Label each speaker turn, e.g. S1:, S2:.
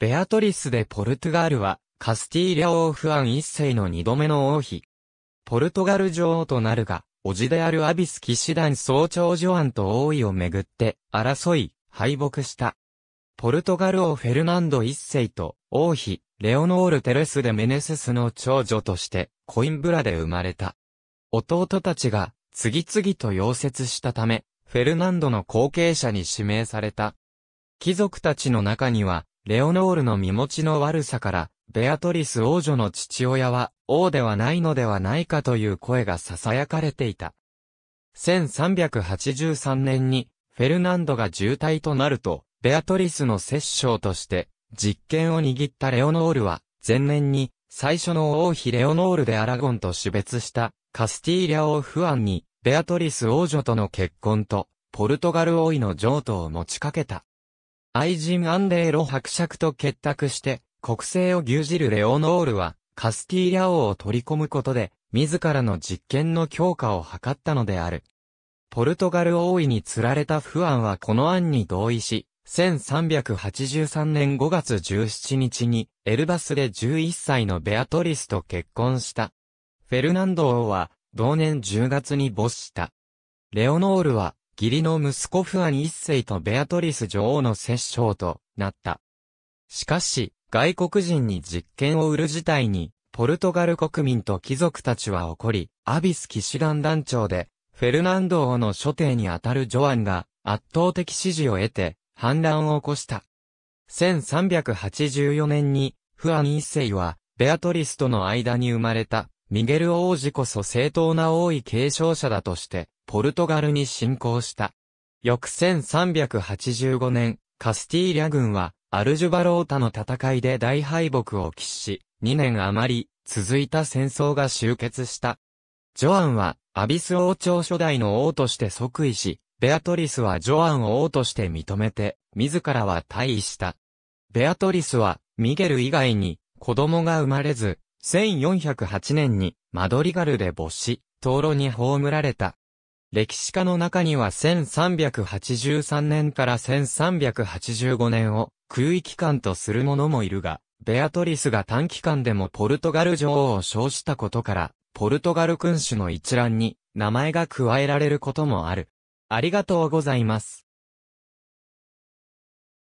S1: ベアトリスでポルトガルは、カスティーリャ王フアン一世の二度目の王妃。ポルトガル女王となるが、叔父であるアビス騎士団総長ジョアンと王位をめぐって、争い、敗北した。ポルトガル王フェルナンド一世と、王妃、レオノール・テレス・デ・メネセスの長女として、コインブラで生まれた。弟たちが、次々と溶接したため、フェルナンドの後継者に指名された。貴族たちの中には、レオノールの身持ちの悪さから、ベアトリス王女の父親は王ではないのではないかという声が囁かれていた。1383年に、フェルナンドが重体となると、ベアトリスの摂政として、実権を握ったレオノールは、前年に、最初の王妃レオノールでアラゴンと死別した、カスティーリャ王フアンに、ベアトリス王女との結婚と、ポルトガル王位の譲渡を持ちかけた。愛人アンデーロ伯爵と結託して、国政を牛耳るレオノールは、カスティーリャ王を取り込むことで、自らの実権の強化を図ったのである。ポルトガル王位に釣られたフアンはこの案に同意し、1383年5月17日に、エルバスで11歳のベアトリスと結婚した。フェルナンド王は、同年10月に没した。レオノールは、義理の息子フアン一世とベアトリス女王の摂政となった。しかし、外国人に実権を売る事態に、ポルトガル国民と貴族たちは怒り、アビス騎士団団長で、フェルナンド王の所定にあたるジョアンが圧倒的支持を得て、反乱を起こした。1384年に、フアン一世は、ベアトリスとの間に生まれた、ミゲル王子こそ正当な王位継承者だとして、ポルトガルに侵攻した。翌1385年、カスティーリャ軍は、アルジュバロータの戦いで大敗北を喫し、2年余り、続いた戦争が終結した。ジョアンは、アビス王朝初代の王として即位し、ベアトリスはジョアンを王として認めて、自らは退位した。ベアトリスは、ミゲル以外に、子供が生まれず、1408年に、マドリガルで没し、灯籠に葬られた。歴史家の中には1383年から1385年を空域間とする者もいるが、ベアトリスが短期間でもポルトガル女王を称したことから、ポルトガル君主の一覧に名前が加えられることもある。ありがとうございます。